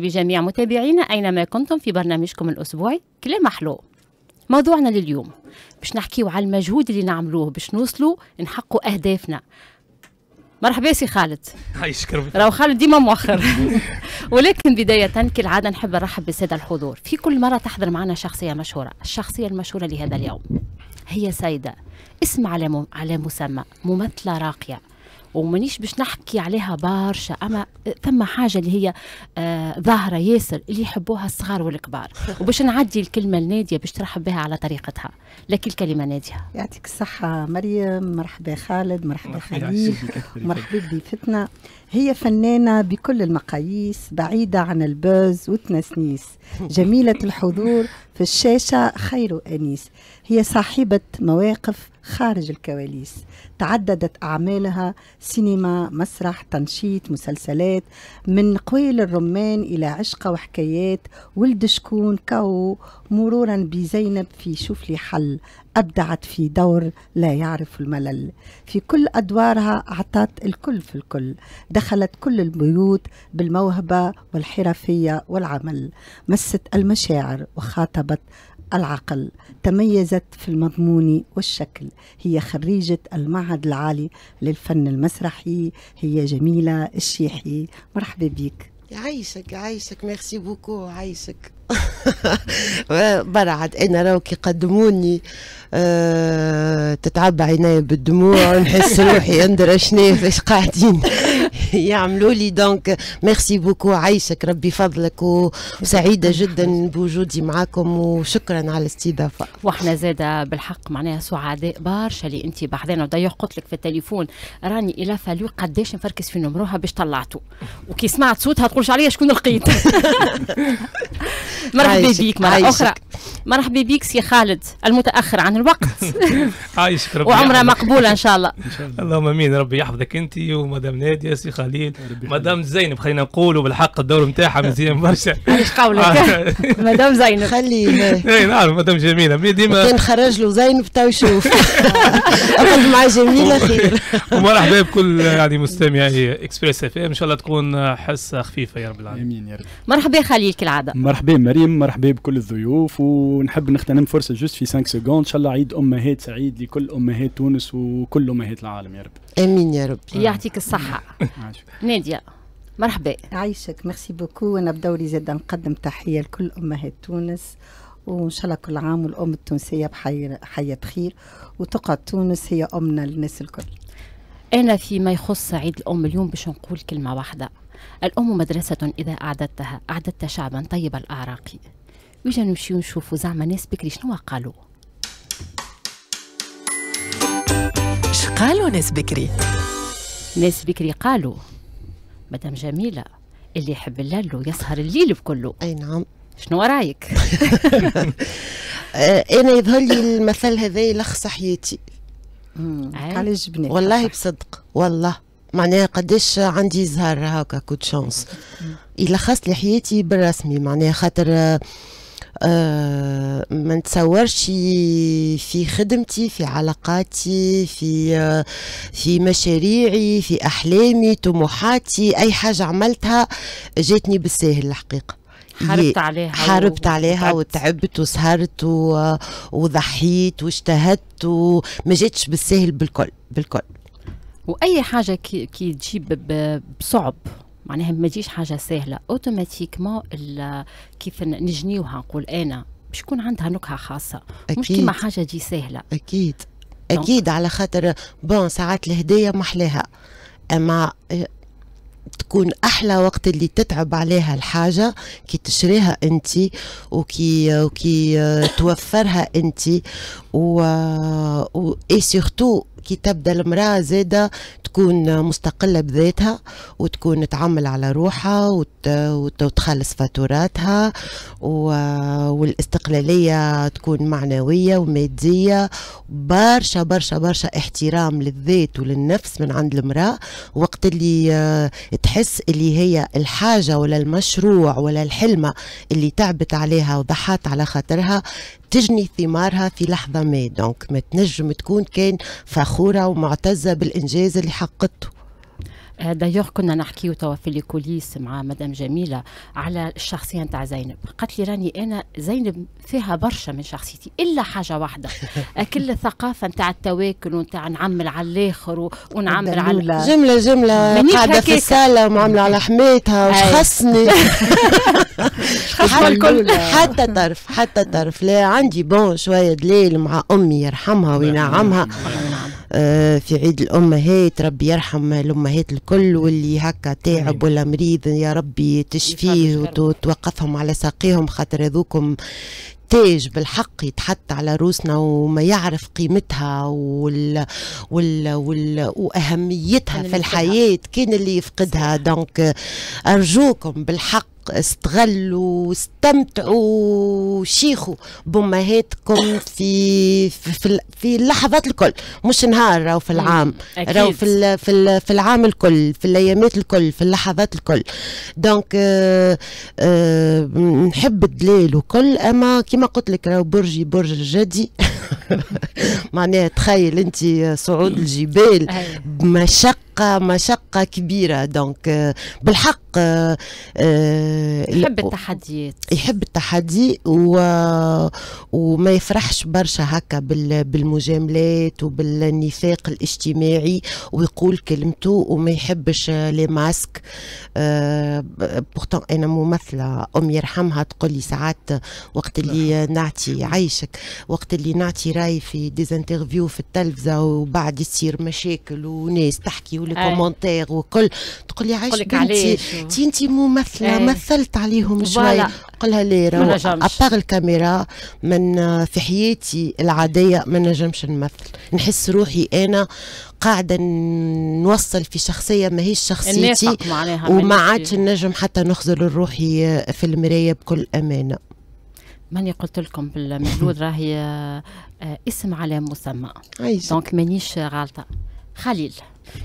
بجميع متابعينا أينما كنتم في برنامجكم الأسبوعي كلام حلو موضوعنا لليوم باش نحكيو على المجهود اللي نعملوه باش نوصلوا نحققوا أهدافنا مرحبا سي خالد يشكر راهو خالد ديما مؤخر ولكن بداية كالعادة نحب نرحب بالسادة الحضور في كل مرة تحضر معنا شخصية مشهورة الشخصية المشهورة لهذا اليوم هي سيدة اسم على على مسمى ممثلة راقية ومانيش باش نحكي عليها برشا اما ثم حاجه اللي هي آه ظاهره ياسر اللي يحبوها الصغار والكبار وباش نعدي الكلمه الناديه باش ترحب بها على طريقتها لكن الكلمه ناديه يعطيك الصحه مريم مرحبا خالد مرحبا خليل مرحبا بضيفتنا هي فنانه بكل المقاييس بعيده عن البوز والتنسنيس جميلة الحضور في الشاشة خير أنيس هي صاحبة مواقف خارج الكواليس تعددت أعمالها سينما مسرح تنشيط مسلسلات من قويل الرمان إلى عشقة وحكايات ولد شكون كاو مرورا بزينب في شوف لي حل أبدعت في دور لا يعرف الملل في كل أدوارها أعطت الكل في الكل دخلت كل البيوت بالموهبة والحرفية والعمل مست المشاعر وخاطبت العقل تميزت في المضمون والشكل هي خريجة المعهد العالي للفن المسرحي هي جميلة الشيحي مرحبا بك عايشك عايشك ميرسي بوكو عايشك عاد انا راو كي قدموني أه تتعبى عيني بالدموع نحس روحي اندرى شنيف فاش قاعدين يعملوا لي دونك ميرسي بوكو عايشك ربي فضلك وسعيده جدا بوجودي معاكم وشكرا على الاستضافه واحنا زاده بالحق معناها سعداء برشا اللي انت بعدين ودايوغ قلت لك في التليفون راني الى فالو قداش نفركس في نمروها باش طلعته وكي سمعت صوتها تقولش عليا شكون لقيت مرحبا بيك مره اخرى مرحبا بيك سي خالد المتاخر عن الوقت عايشك ربي وعمرها مقبوله ان شاء الله ان شاء الله اللهم امين ربي يحفظك انت ومدام ناديه سي خالد قليل مدام زينب خلينا نقولوا بالحق الدور نتاعها مزيان برشا ايش قولك آه. مدام زينب خلي اي نعرف مدام جميله مي ديما كان خرج له زينب تو يشوف اقعد مع جميله خير ومرحبا بكل يعني مستمعي اكسبريس اف ام ان شاء الله تكون حصه خفيفه يا رب العالمين امين يا رب مرحبا خليل كالعاده مرحبا مريم مرحبا بكل الضيوف ونحب نغتنم فرصه جوست في 5 سكوند ان شاء الله عيد امهات سعيد لكل امهات تونس وكل امهات العالم يا رب امين يا رب يعطيك الصحه عجب ناديه مرحبا عايشك ميرسي بوكو انا بدوري زاد نقدم تحيه لكل امهات تونس وان شاء الله كل عام والام التونسيه بحياه خير وتقعد تونس هي امنا للناس الكل انا فيما يخص عيد الام اليوم باش نقول كلمه واحده الام مدرسه اذا اعددتها اعددت شعبا طيب الاعراق ويجا نمشيو نشوفوا زعما ناس بكري شنو قالوا شقالوا ناس بكري ناس بكري قالوا مدام جميله اللي يحب اللالو يسهر الليل بكله اي نعم شنو رايك آه، انا يظهر لي المثل هذا يلخص حياتي على الجبنة والله بصدق والله معناها قداش عندي زهر هكا كود شانس يلخص لي حياتي بالرسمي معناها خاطر آه، ما نتصورش في خدمتي في علاقاتي في آه، في مشاريعي في احلامي طموحاتي اي حاجه عملتها جاتني بالساهل الحقيقه حاربت عليها حاربت عليها وتعبت وسهرت و... وضحيت واجتهدت وما جاتش بالساهل بالكل بالكل واي حاجه كي, كي تجيب بصعب معناها ما تجيش حاجه سهله اوتوماتيكمون كيف نجنيوها نقول انا باش يكون عندها نكهه خاصه أكيد. مش كيما حاجه تجي سهله اكيد اكيد على خاطر بون ساعات الهديه محلاها اما آه، تكون احلى وقت اللي تتعب عليها الحاجه كي تشريها انت وكي وكي آه، توفرها انت و... و... اي سيرتو كي تبدا المراه زاده تكون مستقله بذاتها وتكون تعمل على روحها وت... وتخلص فاتوراتها و... والاستقلاليه تكون معنويه وماديه برشا برشا برشا احترام للذات وللنفس من عند المراه وقت اللي آه، تحس اللي هي الحاجه ولا المشروع ولا الحلمه اللي تعبت عليها وضحات على خاطرها تجني ثمارها في لحظه ما دونك ما تنجم تكون كان فخوره ومعتزه بالانجاز اللي حققته دايوغ euh, كنا نحكيو توا في الكوليس مع مدام جميله على الشخصيه نتاع زينب قالت لي راني انا زينب فيها برشا من شخصيتي الا حاجه واحده كل الثقافه نتاع التواكل ونتاع نعمل على الاخر ونعمل على جمله جمله قاعده في الصاله ومعامله على حماتها وش خصني حتى طرف حتى طرف لا عندي بون شويه دليل مع امي يرحمها وينعمها آه، في عيد الامهات ربي يرحم الامهات الكل واللي هكا تعب ولا مريض يا ربي تشفيه وتوقفهم على ساقيهم خاطر هذوكم تاج بالحق يتحط على روسنا وما يعرف قيمتها وال... وال... وال... واهميتها في الحياه كان اللي يفقدها دونك ارجوكم بالحق استغلوا استمتعوا شيخوا بأمهاتكم في في, في اللحظات الكل مش نهار راهو في العام راهو في الـ في, الـ في العام الكل في الأيامات الكل في اللحظات الكل دونك آه آه نحب الدلال وكل أما كما قلت لك راهو برجي برج جدي معناها تخيل انت صعود الجبال بمشقة مشقة كبيرة دونك آه، بالحق آه، آه، يحب التحديات يحب التحدي و... وما يفرحش برشا هكا بال... بالمجاملات وبالنفاق الاجتماعي ويقول كلمته وما يحبش لي ماسك بورتون انا ممثله امي يرحمها تقول لي ساعات وقت اللي نعطي عيشك وقت اللي نعطي انت راي في ديزانترفيو في التلفزه وبعد يصير مشاكل وناس تحكي ولي كومنتير وكل تقول لي عايش بنتي انت انت ممثله أي. مثلت عليهم شوي قلها لي راهو ابار الكاميرا من في حياتي العاديه ما نجمش نمثل نحس روحي انا قاعده نوصل في شخصيه ماهيش شخصيتي وما عادش نجم حتى نخزل روحي في المرايه بكل امانه ماني قلت لكم بالمجهود راهي آه، اسم على مسمى أيوة. دونك مانيش غالطه خليل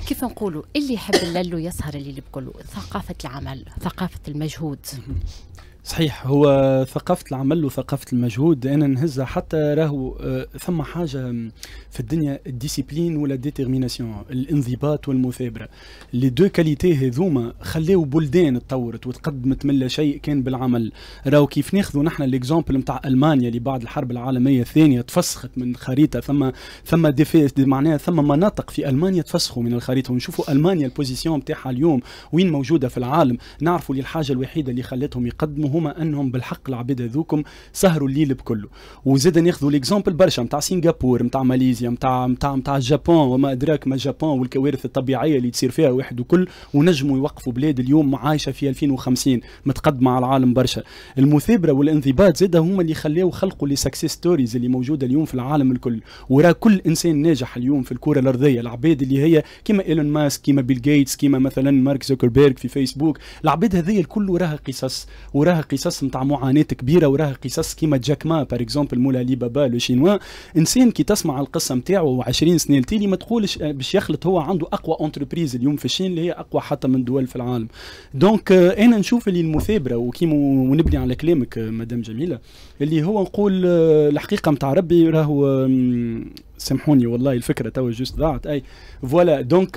كيف نقولوا اللي يحب اللي يسهر الليل بكله ثقافه العمل ثقافه المجهود صحيح هو ثقافة العمل وثقافة المجهود أنا نهزها حتى راهو آه، ثم حاجة في الدنيا الديسيبلين ولا ديتيرميناسيون الانضباط والمثابرة لي دو كاليتي هذوما خلاو بلدان تطورت وتقدمت من لا شيء كان بالعمل راهو كيف ناخذوا نحن ليكزومبل نتاع ألمانيا اللي بعد الحرب العالمية الثانية تفسخت من خريطة ثم ثم ديفيس دي معناها ثم مناطق في ألمانيا تفسخوا من الخريطة ونشوفوا ألمانيا البوزيسيون نتاعها اليوم وين موجودة في العالم نعرفوا اللي الحاجة الوحيدة اللي خلتهم يقدموا هما انهم بالحق العباد هذوكم سهروا الليل بكله وزاد ناخذوا ليكزومبل برشا نتاع سنغافور نتاع ماليزيا نتاع نتاع نتاع الجابون وما ادراك ما الجابون والكوارث الطبيعيه اللي تصير فيها واحد وكل ونجموا يوقفوا بلاد اليوم عايشه في 2050 متقدمه على العالم برشا المثابره والانضباط زاد هما اللي خلاو خلقوا لي سكسيس ستوريز اللي موجوده اليوم في العالم الكل ورا كل انسان ناجح اليوم في الكره الارضيه العباد اللي هي كيما ايلون ماسك كيما بيل جيتس كيما مثلا مارك زوكربيرغ في فيسبوك العباد هذيا الكل وراها قصص وراها قصص نتاع معاناه كبيره وراها قصص كيما جاك ما بار اكزومبل مولا لي بابا لو شينوا انسان كي تسمع القصه نتاعو 20 سنه لتالي ما تقولش آه، باش يخلط هو عنده اقوى انتربريز اليوم في الشين اللي هي اقوى حتى من دول في العالم دونك آه، انا نشوف اللي المثابره وكيما ونبني على كلامك آه، مدام جميله اللي هو نقول الحقيقه نتاع ربي راهو سامحوني والله الفكره توا جوست ضاعت اي فوالا دونك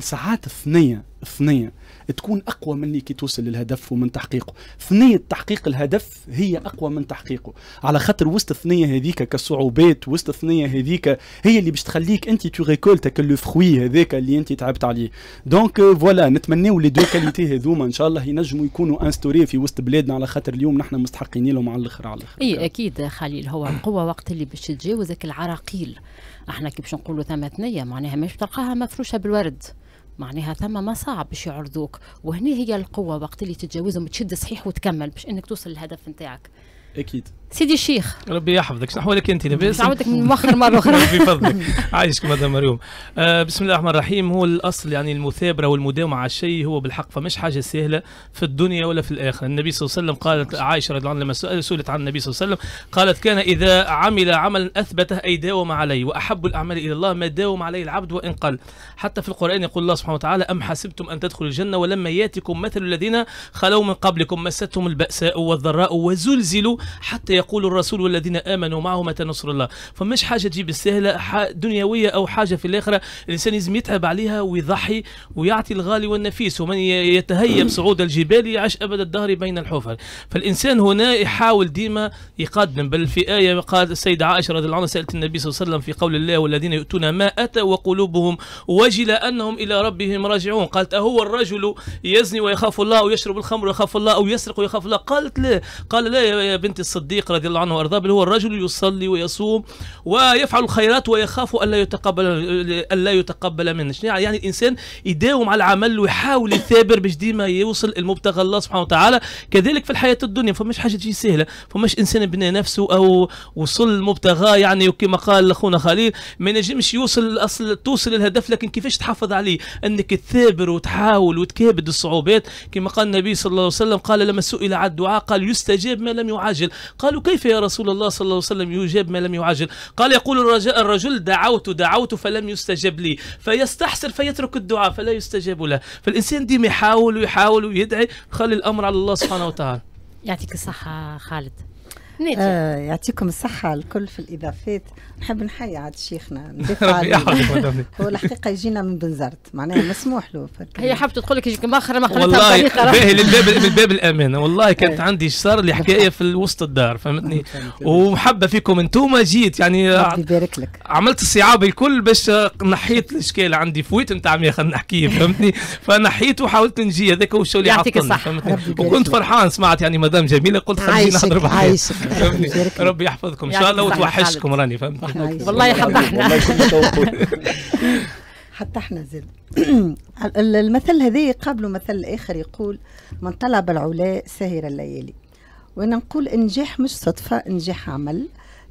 ساعات ثنيه ثنيه تكون اقوى اللي كي توصل للهدف ومن تحقيقه ثنيه تحقيق الهدف هي اقوى من تحقيقه على خاطر وسط الثنيه هذيك كصعوبات وسط الثنيه هذيك هي اللي باش تخليك انت تو ريكولتك لو فروي هذاك اللي انت تعبت عليه دونك فوالا euh, نتمناو لي دو كاليتي هذوما ان شاء الله ينجموا يكونوا انستوري في وسط بلادنا على خاطر اليوم نحن مستحقين لهم على الاخر على الاخر اي اكيد خليل هو القوه وقت اللي باش تتجاوزك العراقيل احنا كي باش نقولوا ثم ثنيه معناها مش تلقاها مفروشه بالورد معناها ثم ما صعب باش يعرضوك وهنا هي القوه وقت اللي تتجاوزهم تشد صحيح وتكمل باش انك توصل للهدف نتاعك اكيد سيدي الشيخ ربي يحفظك شنو احوالك انت لاباس من مؤخر مره اخرى ربي فضلك عايشك مدام مريوم آه بسم الله الرحمن الرحيم هو الاصل يعني المثابره والمداومه على الشيء هو بالحق فمش حاجه سهله في الدنيا ولا في الاخره النبي صلى الله عليه وسلم قالت عائشه رضي الله عنها لما سالت عن النبي صلى الله عليه وسلم قالت كان اذا عمل عملا اثبته اي داوم عليه واحب الاعمال الى الله ما داوم عليه العبد وان قل حتى في القران يقول الله سبحانه وتعالى ام حسبتم ان تدخلوا الجنه ولما ياتكم مثل الذين خلوا من قبلكم مستهم الباساء والضراء وزلزلوا حتى يقول الرسول والذين امنوا معه متى نصر الله فمش حاجه تجيب السهله دنيويه او حاجه في الاخره الانسان لازم يتعب عليها ويضحي ويعطي الغالي والنفيس ومن يتهيب صعود الجبال يعش ابد الدهر بين الحفر فالانسان هنا يحاول ديما يقدم بل في ايه قال السيده عائشه رضي الله عنها سالت النبي صلى الله عليه وسلم في قول الله والذين يؤتون ما اتى وقلوبهم وجل انهم الى ربهم راجعون قالت اهو الرجل يزني ويخاف الله ويشرب الخمر ويخاف الله او يسرق ويخاف الله قالت لا قال لا يا بنت الصديق رضي الله عنه وارضاه بل هو الرجل يصلي ويصوم ويفعل الخيرات ويخاف الا يتقبل الا يتقبل منه يعني؟, يعني الانسان يداوم على العمل ويحاول يثابر باش ديما يوصل المبتغى الله سبحانه وتعالى كذلك في الحياه الدنيا فمش حاجه تجي سهله فمش انسان بنى نفسه او وصل المبتغى يعني كما قال اخونا خليل ما ينجمش يوصل اصل توصل الهدف لكن كيفاش تحافظ عليه انك تثابر وتحاول وتكابد الصعوبات كما قال النبي صلى الله عليه وسلم قال لما سئل عن الدعاء قال يستجاب ما لم يعاجل قالوا كيف يا رسول الله صلى الله عليه وسلم يجاب ما لم يعجل قال يقول الرجل دعوت دعوت فلم يستجب لي فيستحسر فيترك الدعاء فلا يستجاب له فالإنسان ديما يحاول ويحاول ويدعي خلي الأمر على الله سبحانه وتعالى يعطيك الصحة خالد آه يعطيكم الصحة الكل في الإضافات نحب نحيي عاد شيخنا هو الحقيقة يجينا من بنزرت معناها مسموح له هي حبت تقول لك يجيك مأخرة ما والله باهي للباب من باب الأمانة والله كانت إيه. عندي صار لي حكاية في وسط الدار فهمتني ومحبة فيكم أنتم جيت يعني يبارك لك عملت الصعاب الكل باش نحيت الإشكال عندي فويت نتاع ميخ نحكيه فهمتني فنحيت وحاولت نجي هذاك هو الشو اللي عطلني وكنت فرحان سمعت يعني مدام جميلة قلت خليني نهضر عايشك ربي يحفظكم ان شاء الله وتوحشكم راني فهمت والله احنا حتى احنا زاد المثل هذا يقابله مثل اخر يقول من طلب العلا ساهر الليالي وانا نقول النجاح مش صدفه نجاح عمل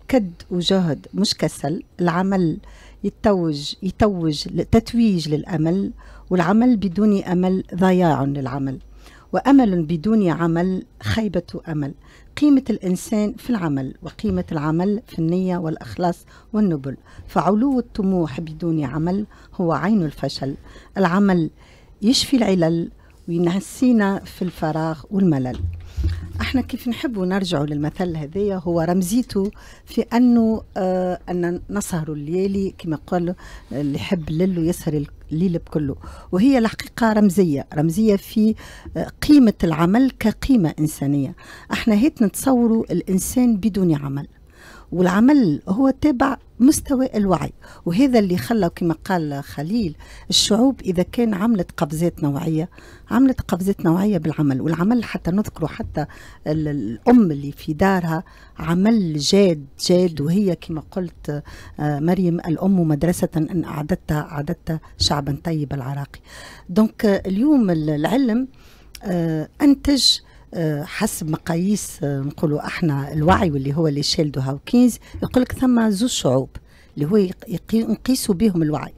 كد وجهد مش كسل العمل يتوج يتوج تتويج للامل والعمل بدون امل ضياع للعمل وامل بدون عمل خيبه امل قيمة الإنسان في العمل وقيمة العمل في النية والإخلاص والنبل فعلو الطموح بدون عمل هو عين الفشل العمل يشفي العلل وينسينا في الفراغ والملل احنا كيف نحب نرجع للمثل هذايا هو رمزيته في انه آه ان نسهر الليالي كما قال اللي يحب الليل يسهر الليل بكله وهي الحقيقه رمزيه رمزيه في آه، قيمه العمل كقيمه انسانيه احنا هيت نتصوروا الانسان بدون عمل والعمل هو تابع مستوى الوعي وهذا اللي خلى كما قال خليل الشعوب إذا كان عملت قفزات نوعية عملت قفزات نوعية بالعمل والعمل حتى نذكره حتى الأم اللي في دارها عمل جاد جاد وهي كما قلت آه، مريم الأم مدرسة أن أعددتها أعددت شعبا طيب العراقي دونك اليوم العلم آه، أنتج حسب مقاييس آه، نقولوا احنا الوعي واللي هو اللي شيلدو هاوكينز يقول لك ثم زوج شعوب اللي هو نقيسوا بهم الوعي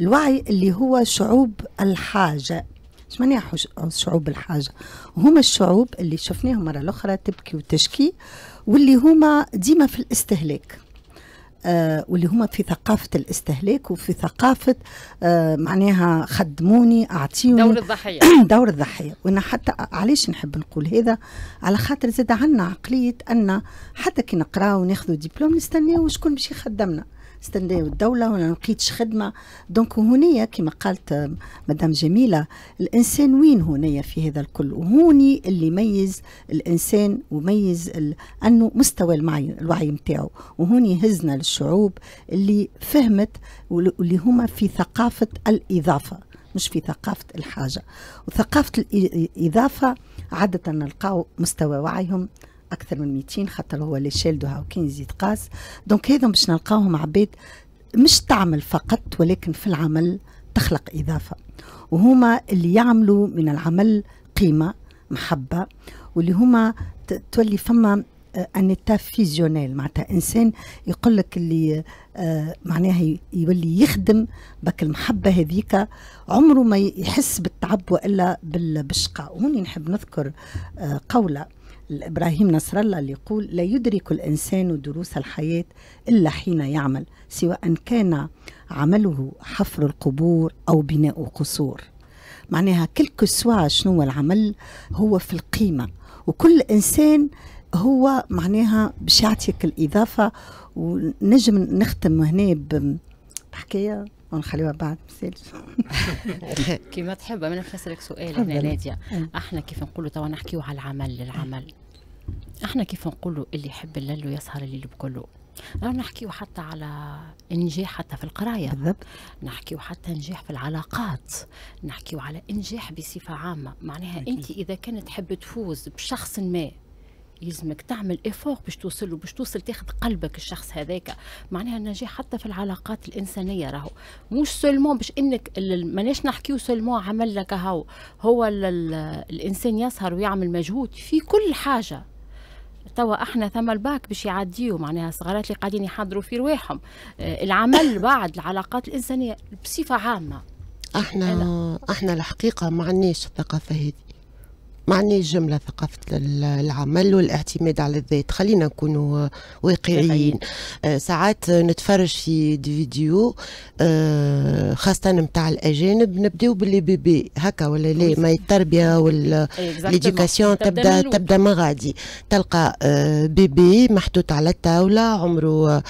الوعي اللي هو شعوب الحاجه اش معناها شعوب الحاجه هما الشعوب اللي شفناهم مره اخرى تبكي وتشكي واللي هما ديما في الاستهلاك آه، واللي هما في ثقافة الاستهلاك وفي ثقافة آه معناها خدموني أعطيوني دور الضحية دور الضحية وأنا حتى علاش نحب نقول هذا على خاطر زاد عندنا عقلية أن حتى كي نقراو وناخذوا ديبلوم نستناو شكون باش يخدمنا استنداو الدوله ولا لقيتش خدمه دونك هنايا كما قالت آه، مدام جميله الانسان وين هنايا في هذا الكل وهوني اللي يميز الانسان وميز انه مستوى المعي الوعي نتاعو وهوني هزنا للشعوب اللي فهمت واللي هما في ثقافه الاضافه مش في ثقافة الحاجة وثقافة الإضافة عادة نلقاو مستوى وعيهم اكثر من 200 خاطر هو اللي شالدو هاوكينز يتقاس دونك هذا باش نلقاوهم عباد مش تعمل فقط ولكن في العمل تخلق اضافه وهما اللي يعملوا من العمل قيمه محبه واللي هما تولي فما ان ايتا فيزيونيل معناتها انسان يقول لك اللي آه معناها يولي يخدم بك المحبه هذيك عمره ما يحس بالتعب والا بالشقاء وهوني نحب نذكر آه قوله إبراهيم نصر الله اللي يقول لا يدرك الإنسان دروس الحياة إلا حين يعمل سواء كان عمله حفر القبور أو بناء قصور معناها كل كسوة شنو العمل هو في القيمة وكل إنسان هو معناها باش يعطيك الإضافة ونجم نختم هنا بحكاية ونخليوها بعد مثال كيما تحب انا نسالك سؤال هنا ناديه احنا كيف نقولوا توا نحكيو على العمل للعمل احنا كيف نقولوا اللي يحب الليل ويسهر الليل بكله لو نحكيو حتى على النجاح حتى في القراية بالضبط نحكيو حتى نجاح في العلاقات نحكيو على إنجاح بصفة عامة معناها أنت إذا كانت تحب تفوز بشخص ما يلزمك تعمل افور باش توصل باش توصل تاخذ قلبك الشخص هذاك معناها النجاح حتى في العلاقات الانسانيه راهو مش سولمون باش انك ماناش نحكيو سولمون عمل لك هاو هو الانسان يسهر ويعمل مجهود في كل حاجه توا احنا ثم الباك باش يعديو معناها الصغارات اللي قاعدين يحضروا في رواحهم آه، العمل بعد العلاقات الانسانيه بصفه عامه احنا احنا الحقيقه ما عندناش الثقافه هذه معني جملة ثقافة العمل والاعتماد على الذات خلينا نكونوا واقعيين آه، ساعات نتفرج في دي فيديو آه، خاصة متاع الأجانب نبداو باللي بيبي هكا ولا لا ما التربية والليديوكاسيون إيه، تبدا تبدا من غادي تلقى آه، بيبي محطوط على الطاولة عمره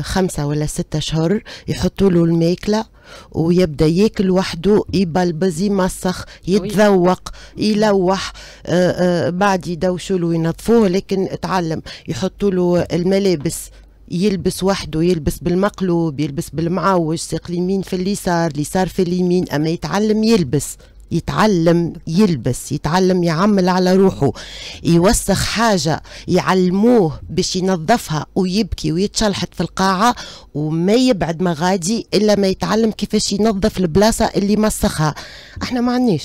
خمسة ولا ستة أشهر يحطوا له الماكلة ويبدا ياكل وحده يبلبز يمسخ يتذوق يلوح آه، آه، بعد يدوشوا له ينظفوه لكن اتعلم يحطوا له الملابس يلبس وحده يلبس بالمقلوب يلبس بالمعوج ساق اليمين في اليسار اليسار في اليمين اما يتعلم يلبس يتعلم يلبس يتعلم يعمل على روحه يوسخ حاجة يعلموه باش ينظفها ويبكي ويتشلحت في القاعة وما يبعد ما غادي إلا ما يتعلم كيفاش ينظف البلاصة اللي مسخها احنا ما عنيش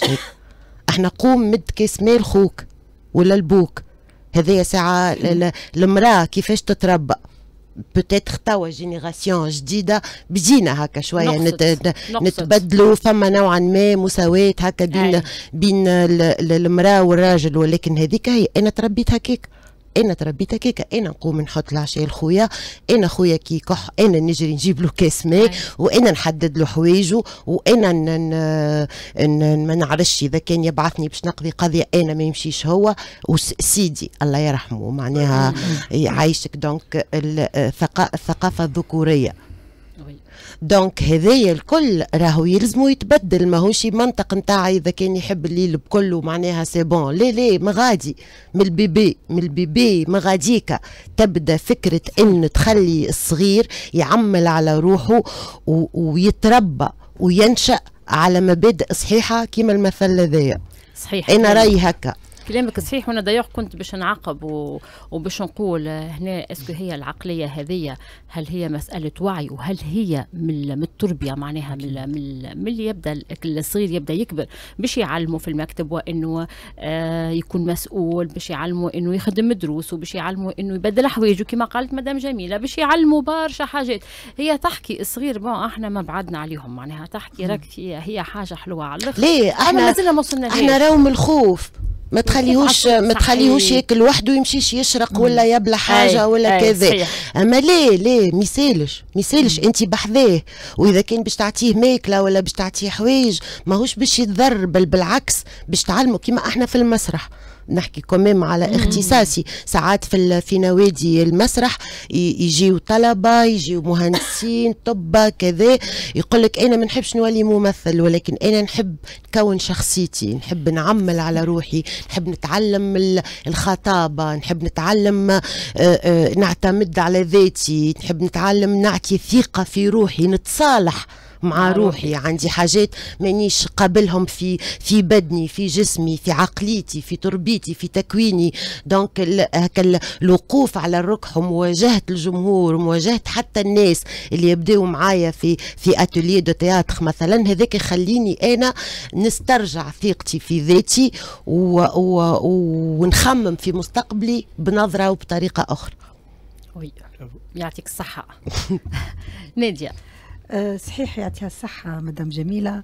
احنا قوم مد كيس مال خوك ولا البوك هذه ساعة المرأة كيفاش تتربى بوتيتر توا جينيراسيون جديده بدينا هكا شويه نت... نتبدلوا فما نوعا ما مساواه هكا بين بين المراه والراجل ولكن هذيك هي انا تربيت هكاك انا تربيت هكاكا انا نقوم نحط العشاء لخويا انا خويا كي يكح انا نجري نجيب له كاس ماء وانا نحدد له حوايجه وانا ما نعرفش اذا كان يبعثني باش نقضي قضيه انا ما يمشيش هو وسيدي الله يرحمه معناها يعيشك دونك الثقافه الذكوريه دونك هذايا الكل راهو يلزمو يتبدل ماهوش منطق نتاعي اذا كان يحب الليل بكله معناها سي بون لا لا ما غادي من البيبي من البيبي ما غاديكا تبدا فكره ان تخلي الصغير يعمل على روحه ويتربى وينشا على مبادئ صحيحه كما المثل هذايا صحيح انا رايي هكا كلامك صحيح وانا دايوغ كنت باش نعقب وباش نقول هنا اسكو هي العقليه هذه هل هي مساله وعي وهل هي من التربيه معناها من من اللي يبدا الصغير يبدا يكبر باش يعلمه في المكتب وانه آه، يكون مسؤول باش يعلمه انه يخدم دروس وباش يعلمه انه يبدل حوايجه كما قالت مدام جميله باش يعلمه برشا حاجات هي تحكي الصغير بون احنا ما بعدنا عليهم معناها تحكي راك هي حاجه حلوه على الاخر ليه احنا مازلنا ما وصلنا احنا راهو من الخوف ما تخليهوش ما تخليهوش ياكل وحده يمشيش يشرق ولا يبلع حاجه ولا كذا اما لا لا ما يسالش ما يسالش انت بحذاه واذا كان باش تعطيه ماكله ولا باش تعطيه حوايج ماهوش باش يتضر بل بالعكس باش تعلمه كيما احنا في المسرح نحكي كمام على اختصاصي ساعات في في نوادي المسرح يجيو طلبه يجيو مهندسين طب كذا يقول لك انا ما نحبش نولي ممثل ولكن انا نحب نكون شخصيتي نحب نعمل على روحي نحب نتعلم الخطابه نحب نتعلم آه، آه، نعتمد على ذاتي نحب نتعلم نعطي ثقه في روحي نتصالح مع روحي عندي حاجات مانيش قابلهم في في بدني في جسمي في عقليتي في تربيتي في تكويني دونك هكا الوقوف على الركح ومواجهه الجمهور ومواجهه حتى الناس اللي يبداو معايا في في اتولي دو تياتر مثلا هذاك يخليني انا نسترجع ثقتي في ذاتي و و ونخمم في مستقبلي بنظره وبطريقه اخرى وي يعطيك الصحة نادية آه، صحيح يعطيها الصحة مدام جميلة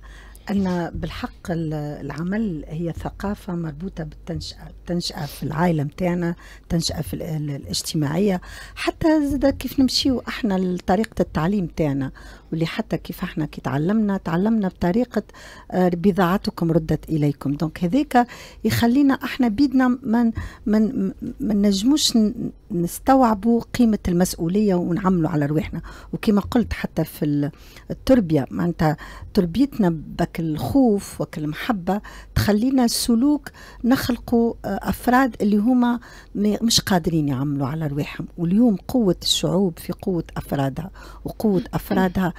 أن بالحق العمل هي ثقافة مربوطة بالتنشأة التنشأة في العائلة متاعنا التنشأة في الاجتماعية حتى زاد كيف نمشيو احنا لطريقة التعليم متاعنا واللي حتى كيف احنا كي تعلمنا تعلمنا بطريقه آه، بضاعتكم ردت اليكم دونك هذاك يخلينا احنا بيدنا ما من ما نجموش نستوعبوا قيمه المسؤوليه ونعملوا على رواحنا وكما قلت حتى في التربيه معناتها تربيتنا بك الخوف وك المحبه تخلينا السلوك نخلقوا آه، افراد اللي هما مش قادرين يعملوا على رواحهم واليوم قوه الشعوب في قوه افرادها وقوه افرادها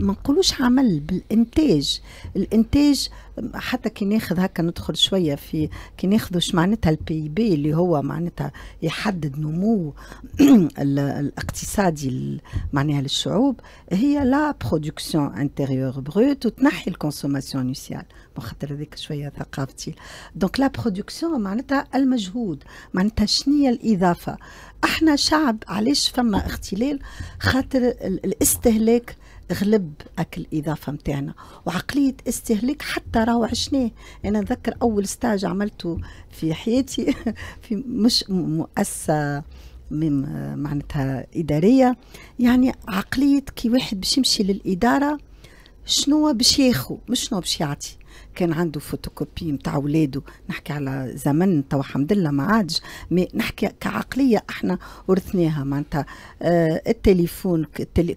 ما نقولوش عمل بالانتاج الانتاج حتى كي ناخذ هكا ندخل شويه في كي ناخذ واش معناتها البي بي اللي هو معناتها يحدد نمو الاقتصادي معناها للشعوب هي لا برودكسيون انتيريور بروت وتنحي الكونسوماسيون انيسيال خاطر هذيك شويه ثقافتي دونك لا برودكسيون معناتها المجهود معناتها شنية الاضافه احنا شعب علاش فما اختلال خاطر الاستهلاك غلب اكل اضافه متاعنا وعقليه استهلاك حتى راهو عشناه انا نذكر اول ستاج عملته في حياتي في مش مؤسسه معناتها اداريه يعني عقليه كي واحد باش يمشي للاداره شنو باش ياخو مش شنو باش يعطي كان عنده فوتوكوبي نتاع ولاده نحكي على زمن توا الحمد لله ما عادش مي نحكي كعقليه احنا ورثناها معناتها آه التليفون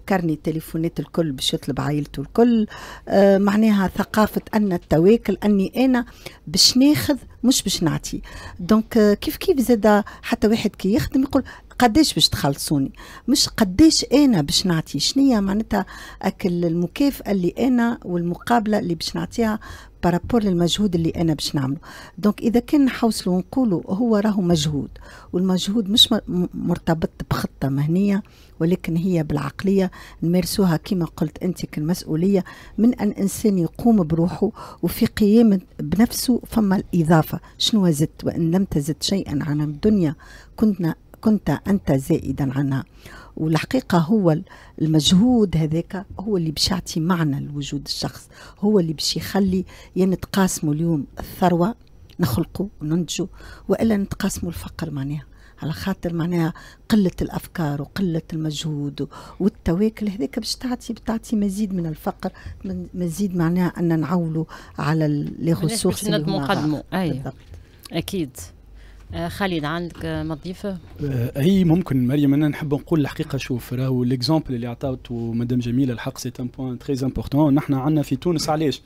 كرني التليفونات الكل باش يطلب عائلته الكل آه معناها ثقافه ان التواكل اني انا باش ناخذ مش باش نعطي دونك آه، كيف كيف زاد حتى واحد كي يخدم يقول قداش باش تخلصوني مش قداش انا باش نعطي شنيا معناتها اكل المكافاه اللي انا والمقابله اللي باش نعطيها بارابور للمجهود اللي انا باش نعمله دونك اذا كان نحوصلو ونقولوا هو راهو مجهود والمجهود مش مرتبط بخطه مهنيه ولكن هي بالعقليه نمارسوها كما قلت انت كالمسؤوليه من ان انسان يقوم بروحه وفي قيام بنفسه فما الاضافه شنو زدت وان لم تزد شيئا عن الدنيا كنا كنت أنت زائدا عنها والحقيقة هو المجهود هذاك هو اللي باش يعطي معنى لوجود الشخص هو اللي باش يخلي يا نتقاسموا اليوم الثروة نخلقوا وننتجوا وإلا نتقاسموا الفقر معناها على خاطر معناها قلة الأفكار وقلة المجهود والتواكل هذاك باش تعطي بتعطي مزيد من الفقر من مزيد معناها أن نعولوا على لي ريسورس اللي نقدموا أيوه. بالضبط أكيد آه، خالد عندك آه، ما تضيفه؟ آه، اي ممكن مريم انا نحب نقول الحقيقه شوف راهو ليكزومبل اللي عطاوته مدام جميله الحق سي ان بوان تري امبورتون نحن عندنا في تونس علاش؟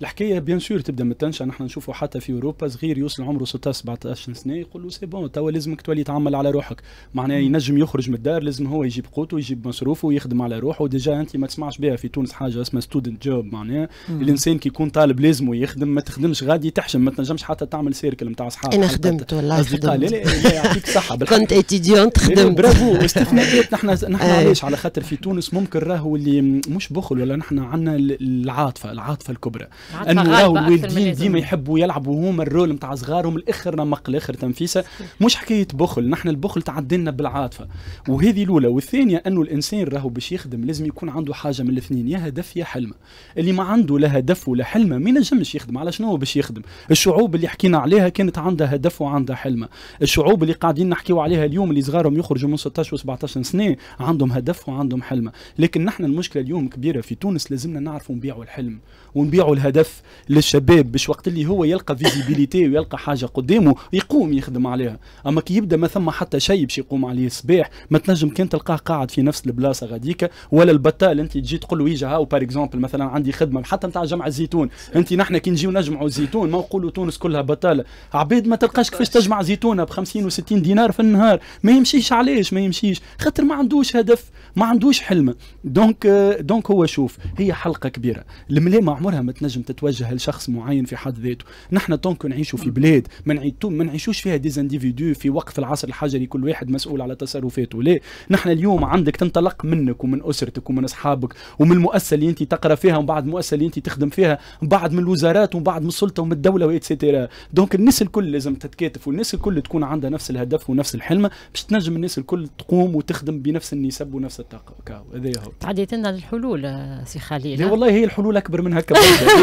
الحكايه بيان سور تبدا من تنشا نحن نشوفوا حتى في اوروبا صغير يوصل عمره 16 17 سنه يقول له سي بون توا لازمك تولي تعمل على روحك معناها ينجم يخرج من الدار لازم هو يجيب قوته يجيب مصروفه ويخدم على روحه ديجا انت ما تسمعش بها في تونس حاجه اسمها ستودنت جوب معناها الانسان كي يكون طالب لازمه يخدم ما تخدمش غادي تحشم ما تنجمش حتى تعمل سيركل نتاع اصحاب انا خدمت والله اصدقاء لا لا يعطيك الصحه كنت اتيديون تخدم برافو استثناءات نحن نحن علاش آه. على خاطر في تونس ممكن راهو اللي مش بخل ولا نحن عندنا العاطفه العاطفه الكبرى انه راهو الوالدين ديما يحبوا يلعبوا هما الرول نتاع صغارهم الاخر نمق الاخر تنفيسه مش حكايه بخل نحن البخل تعدلنا بالعاطفه وهذه الاولى والثانيه انه الانسان راهو باش يخدم لازم يكون عنده حاجه من الاثنين يا هدف يا حلمه اللي ما عنده لا هدف ولا حلمه ما ينجمش يخدم على شنو باش يخدم الشعوب اللي حكينا عليها كانت عندها هدف وعندها حلم الكلمة الشعوب اللي قاعدين نحكيو عليها اليوم اللي صغارهم يخرجوا من 16 و17 سنه عندهم هدف وعندهم حلم لكن نحن المشكله اليوم كبيره في تونس لازمنا نعرفوا نبيعوا الحلم ونبيعوا الهدف للشباب باش وقت اللي هو يلقى فيزيبيليتي ويلقى حاجه قدامه يقوم يخدم عليها اما كي يبدا ما ثم حتى شيء باش يقوم عليه الصباح ما تنجم كان تلقاه قاعد في نفس البلاصه غاديك ولا البطال انت تجي تقول له يجي إيه، هاو بار اكزومبل مثلا عندي خدمه حتى نتاع جمع الزيتون انت نحن كي نجيو نجمعوا الزيتون ما نقولوا تونس كلها بطاله عبيد ما تلقاش كيفاش تجمع زيتونه ب 50 و60 دينار في النهار ما يمشيش علاش ما يمشيش خاطر ما عندوش هدف ما عندوش حلمه دونك آه، دونك هو شوف هي حلقه كبيره الملامه عمرها ما تنجم تتوجه لشخص معين في حد ذاته نحن دونك نعيشوا في بلاد ما ما نعيشوش فيها ديزانديفيدو في وقت العصر الحجري كل واحد مسؤول على تصرفاته لا نحن اليوم عندك تنطلق منك ومن اسرتك ومن اصحابك ومن المؤسسه اللي انت تقرا فيها ومن بعد المؤسسه اللي انت تخدم فيها ومن بعد من الوزارات ومن بعد من السلطه ومن الدوله واتسيتيرا دونك الناس الكل لازم تتكاتف والناس الكل تكون عندها نفس الهدف ونفس الحلم باش تنجم الناس الكل تقوم وتخدم بنفس النسب ونفس الطاقه هذا هو تعديت لنا الحلول آه، سي خليل لا آه؟ والله هي الحلول اكبر من هكا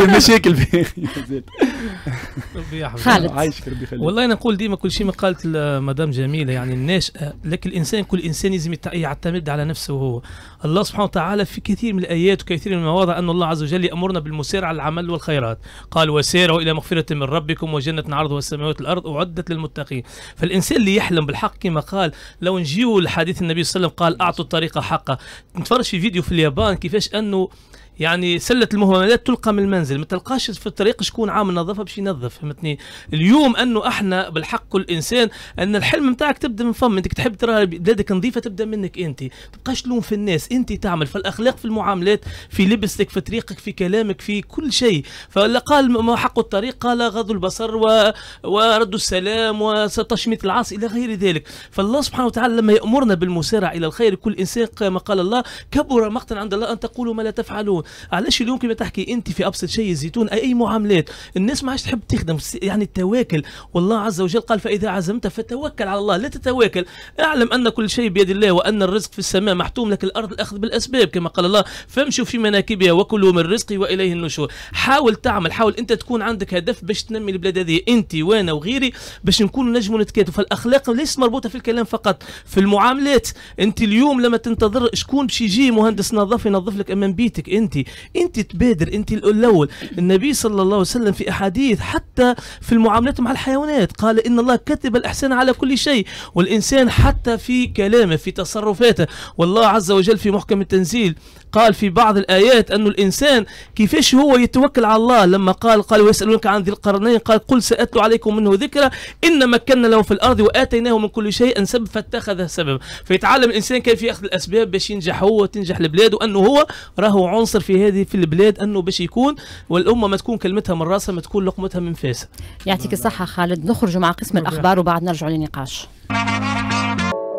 المشاكل خالد عايش ربي يحفظك والله انا نقول ديما كل شيء ما قالت مدام جميله يعني الناس آه، لكن الانسان كل انسان لازم يعتمد على نفسه هو الله سبحانه وتعالى في كثير من الايات وكثير من المواضع ان الله عز وجل يامرنا بالمسارعه العمل والخيرات قال وسارعوا الى مغفره من ربكم وجنه عرضها السماوات والارض اعدت للمتقين المتقي فالانسان اللي يحلم بالحق كما قال لو نجيو لحديث النبي صلى الله عليه وسلم قال اعطوا الطريقه حقه نتفرج في فيديو في اليابان كيفاش انه يعني سله المهملات تلقى من المنزل ما تلقاش في الطريق شكون عامل نظافه باش ينظف فهمتني اليوم انه احنا بالحق كل انسان ان الحلم نتاعك تبدا من فم انت تحب ترى بلادك نظيفه تبدا منك انت ما تبقاش تلوم في الناس انت تعمل في الاخلاق في المعاملات في لبسك في طريقك في كلامك في كل شيء فلا قال ما حق الطريق قال غض البصر و... ورد السلام وتشميت العاصي الى غير ذلك فالله سبحانه وتعالى لما يامرنا بالمسارعه الى الخير كل انسان كما قال الله كبر مقتا عند الله ان تقولوا ما لا تفعلون علاش اليوم كيما تحكي انت في ابسط شيء الزيتون اي, أي معاملات الناس ما عادش تحب تخدم يعني التواكل والله عز وجل قال فاذا عزمت فتوكل على الله لا تتواكل اعلم ان كل شيء بيد الله وان الرزق في السماء محتوم لك الارض الاخذ بالاسباب كما قال الله فامشوا في مناكبها وكلوا من رزقي واليه النشور حاول تعمل حاول انت تكون عندك هدف باش تنمي البلاد هذه انت وانا وغيري باش نكون نجموا نتكاتفوا فالاخلاق ليست مربوطه في الكلام فقط في المعاملات انت اليوم لما تنتظر شكون باش يجي مهندس نظافه ينظف لك امام بيتك انت انت تبادر انت الاول النبي صلى الله عليه وسلم في احاديث حتى في المعاملات مع الحيوانات قال ان الله كتب الاحسان على كل شيء والانسان حتى في كلامه في تصرفاته والله عز وجل في محكم التنزيل قال في بعض الآيات أن الإنسان كيفاش هو يتوكل على الله لما قال قال ويسألونك عن ذي القرنين قال قل سأتلو عليكم منه ذكرى إن مكنا له في الأرض وآتيناه من كل شيء أن سبب فاتخذه سبب فيتعلم الإنسان كيف يأخذ الأسباب باش ينجح هو وتنجح البلاد وأنه هو راهو عنصر خاطر في هذه في البلاد انه باش يكون والامه ما تكون كلمتها من راسها ما تكون لقمتها من فاسها يعطيك الصحه خالد نخرج مع قسم الاخبار وبعد نرجع للنقاش